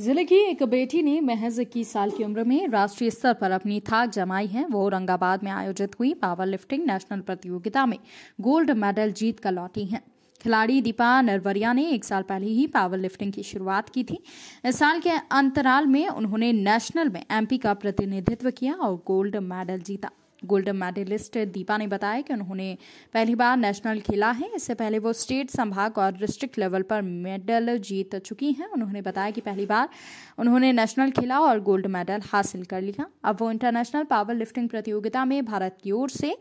जिले की एक बेटी ने महज इक्कीस साल की उम्र में राष्ट्रीय स्तर पर अपनी थाक जमाई है वो औरंगाबाद में आयोजित हुई पावर लिफ्टिंग नेशनल प्रतियोगिता में गोल्ड मेडल जीत कर लौटी है खिलाड़ी दीपा नरवरिया ने एक साल पहले ही पावर लिफ्टिंग की शुरुआत की थी इस साल के अंतराल में उन्होंने नेशनल में एमपी का प्रतिनिधित्व किया और गोल्ड मेडल जीता गोल्ड मेडलिस्ट दीपा ने बताया कि उन्होंने पहली बार नेशनल खेला है इससे पहले वो स्टेट संभाग और डिस्ट्रिक्ट लेवल पर मेडल जीत चुकी हैं उन्होंने बताया कि पहली बार उन्होंने नेशनल खेला और गोल्ड मेडल हासिल कर लिया अब वो इंटरनेशनल पावर लिफ्टिंग प्रतियोगिता में भारत की ओर से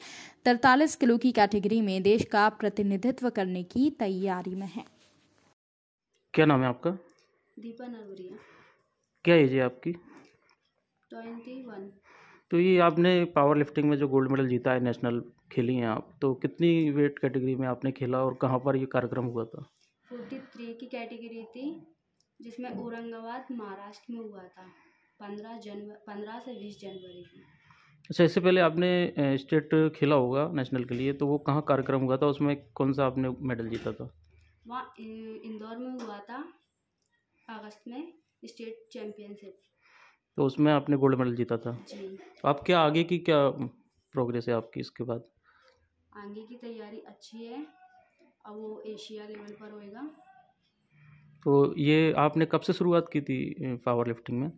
तरतालीस किलो की कैटेगरी में देश का प्रतिनिधित्व करने की तैयारी में है क्या नाम है आपका दीपा नरवरिया क्या एज है आपकी ट्वेंटी वन तो ये आपने पावर लिफ्टिंग में जो गोल्ड मेडल जीता है नेशनल खेली हैं आप तो कितनी वेट कैटेगरी में आपने खेला और कहाँ पर ये कार्यक्रम हुआ था फोर्टी थ्री की कैटेगरी थी जिसमें औरंगाबाद महाराष्ट्र में हुआ था पंद्रह जनवरी पंद्रह से बीस जनवरी की अच्छा इससे पहले आपने स्टेट खेला होगा नेशनल के लिए तो वो कहाँ कार्यक्रम हुआ था उसमें कौन सा आपने मेडल जीता था वहाँ इंदौर में हुआ था अगस्त में स्टेट चैम्पियनशिप तो उसमें आपने गोल्ड मेडल जीता था जी आप क्या आगे की क्या प्रोग्रेस है आपकी इसके बाद आगे की तैयारी अच्छी है अब वो एशिया लेवल पर होएगा तो ये आपने कब से शुरुआत की थी पावर लिफ्टिंग में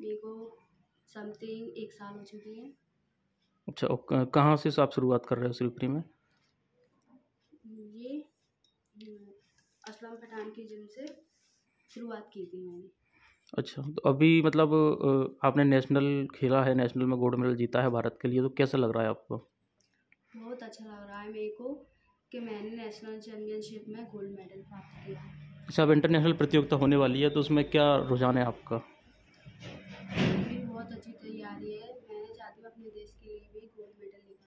देखो समथिंग एक साल हो चुकी है अच्छा कहाँ से आप शुरुआत कर रहे हो शिवपुरी में ये असलम पठान की जिम से शुरुआत की थी मैंने अच्छा तो अभी मतलब आपने नेशनल खेला है नेशनल में गोल्ड मेडल जीता है भारत के लिए तो कैसा लग रहा है आपको? बहुत अच्छा लग रहा है मेरे को कि मैंने नेशनल चैम्पियनशिप में गोल्ड मेडल प्राप्त किया। अच्छा अब इंटरनेशनल प्रतियोगिता होने वाली है तो उसमें क्या रुझान है आपका? बहुत अच्छी तैयारी है। मैं चाहती अपने देश के लिए भी गोल्ड मेडल